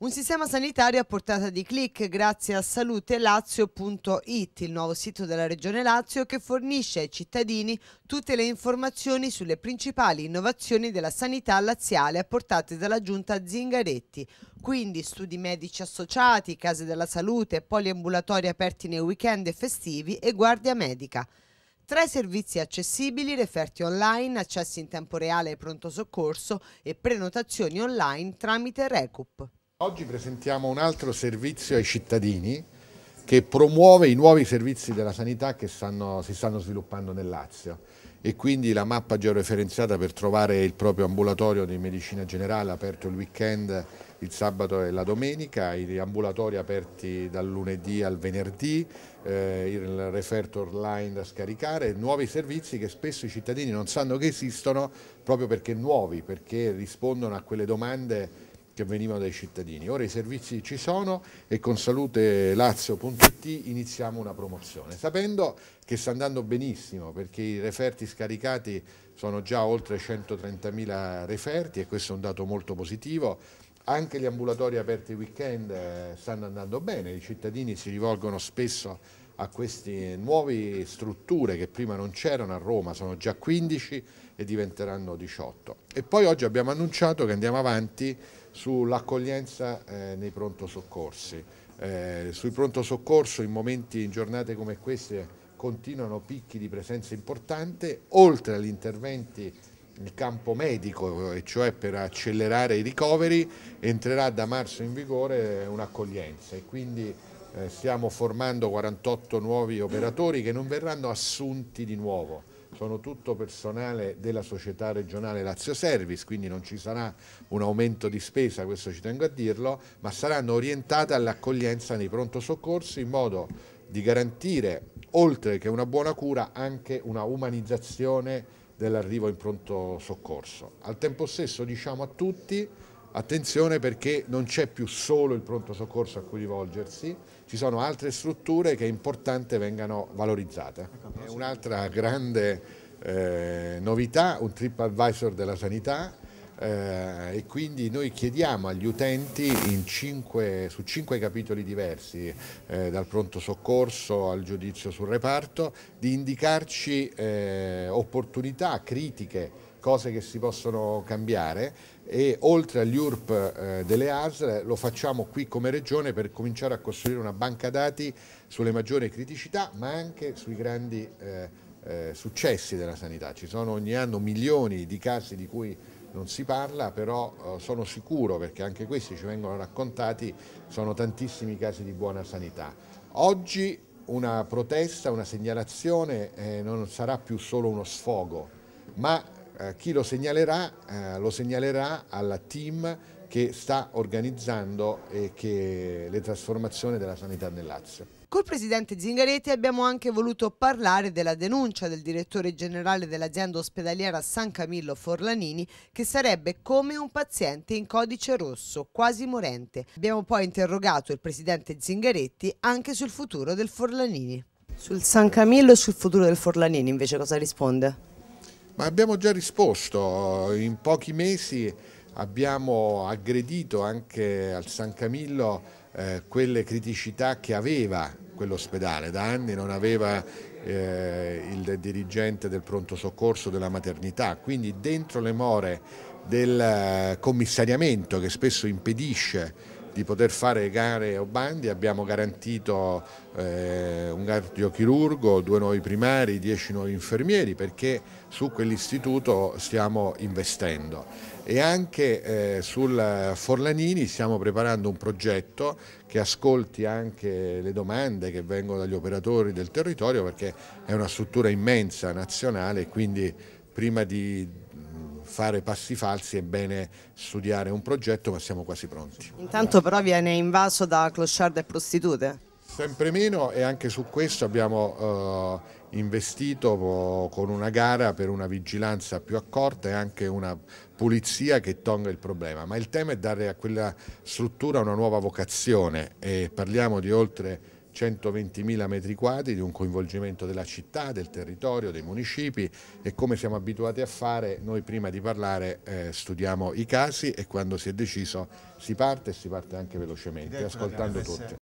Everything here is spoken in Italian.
Un sistema sanitario a portata di clic grazie a salutelazio.it, il nuovo sito della Regione Lazio che fornisce ai cittadini tutte le informazioni sulle principali innovazioni della sanità laziale apportate dalla giunta Zingaretti. Quindi studi medici associati, case della salute, poliambulatori aperti nei weekend e festivi e guardia medica. Tre servizi accessibili, referti online, accessi in tempo reale e pronto soccorso e prenotazioni online tramite Recup. Oggi presentiamo un altro servizio ai cittadini che promuove i nuovi servizi della sanità che stanno, si stanno sviluppando nel Lazio e quindi la mappa georeferenziata per trovare il proprio ambulatorio di medicina generale aperto il weekend, il sabato e la domenica, i ambulatori aperti dal lunedì al venerdì, eh, il referto online da scaricare, nuovi servizi che spesso i cittadini non sanno che esistono proprio perché nuovi, perché rispondono a quelle domande che venivano dai cittadini. Ora i servizi ci sono e con salute lazio.it iniziamo una promozione, sapendo che sta andando benissimo perché i referti scaricati sono già oltre 130.000 referti e questo è un dato molto positivo. Anche gli ambulatori aperti weekend eh, stanno andando bene, i cittadini si rivolgono spesso a a queste nuove strutture che prima non c'erano a Roma, sono già 15 e diventeranno 18. E poi oggi abbiamo annunciato che andiamo avanti sull'accoglienza eh, nei pronto soccorsi. Eh, sul pronto soccorso in momenti, in giornate come queste, continuano picchi di presenza importante, oltre agli interventi in campo medico, e cioè per accelerare i ricoveri, entrerà da marzo in vigore eh, un'accoglienza e quindi eh, stiamo formando 48 nuovi operatori che non verranno assunti di nuovo, sono tutto personale della società regionale Lazio Service, quindi non ci sarà un aumento di spesa, questo ci tengo a dirlo, ma saranno orientate all'accoglienza nei pronto soccorsi in modo di garantire, oltre che una buona cura, anche una umanizzazione dell'arrivo in pronto soccorso. Al tempo stesso diciamo a tutti Attenzione perché non c'è più solo il pronto soccorso a cui rivolgersi, ci sono altre strutture che è importante vengano valorizzate. Ecco, un'altra grande eh, novità, un trip advisor della sanità eh, e quindi noi chiediamo agli utenti cinque, su cinque capitoli diversi, eh, dal pronto soccorso al giudizio sul reparto, di indicarci eh, opportunità critiche cose che si possono cambiare e oltre agli URP eh, delle ASL lo facciamo qui come regione per cominciare a costruire una banca dati sulle maggiori criticità ma anche sui grandi eh, eh, successi della sanità. Ci sono ogni anno milioni di casi di cui non si parla, però eh, sono sicuro, perché anche questi ci vengono raccontati, sono tantissimi casi di buona sanità. Oggi una protesta, una segnalazione eh, non sarà più solo uno sfogo, ma eh, chi lo segnalerà eh, lo segnalerà al team che sta organizzando le trasformazioni della sanità nel Lazio. Col presidente Zingaretti abbiamo anche voluto parlare della denuncia del direttore generale dell'azienda ospedaliera San Camillo Forlanini che sarebbe come un paziente in codice rosso, quasi morente. Abbiamo poi interrogato il presidente Zingaretti anche sul futuro del Forlanini. Sul San Camillo e sul futuro del Forlanini invece cosa risponde? Ma abbiamo già risposto, in pochi mesi abbiamo aggredito anche al San Camillo eh, quelle criticità che aveva quell'ospedale, da anni non aveva eh, il dirigente del pronto soccorso della maternità, quindi dentro le more del eh, commissariamento che spesso impedisce di poter fare gare o bandi, abbiamo garantito eh, un cardiochirurgo, due nuovi primari, dieci nuovi infermieri perché su quell'istituto stiamo investendo e anche eh, sul Forlanini stiamo preparando un progetto che ascolti anche le domande che vengono dagli operatori del territorio perché è una struttura immensa nazionale quindi prima di fare passi falsi è bene studiare un progetto, ma siamo quasi pronti. Intanto però viene invaso da clochard e prostitute? Sempre meno e anche su questo abbiamo eh, investito eh, con una gara per una vigilanza più accorta e anche una pulizia che tonga il problema, ma il tema è dare a quella struttura una nuova vocazione e parliamo di oltre 120.000 metri quadri di un coinvolgimento della città, del territorio, dei municipi e come siamo abituati a fare noi prima di parlare eh, studiamo i casi e quando si è deciso si parte e si parte anche velocemente ascoltando tutti.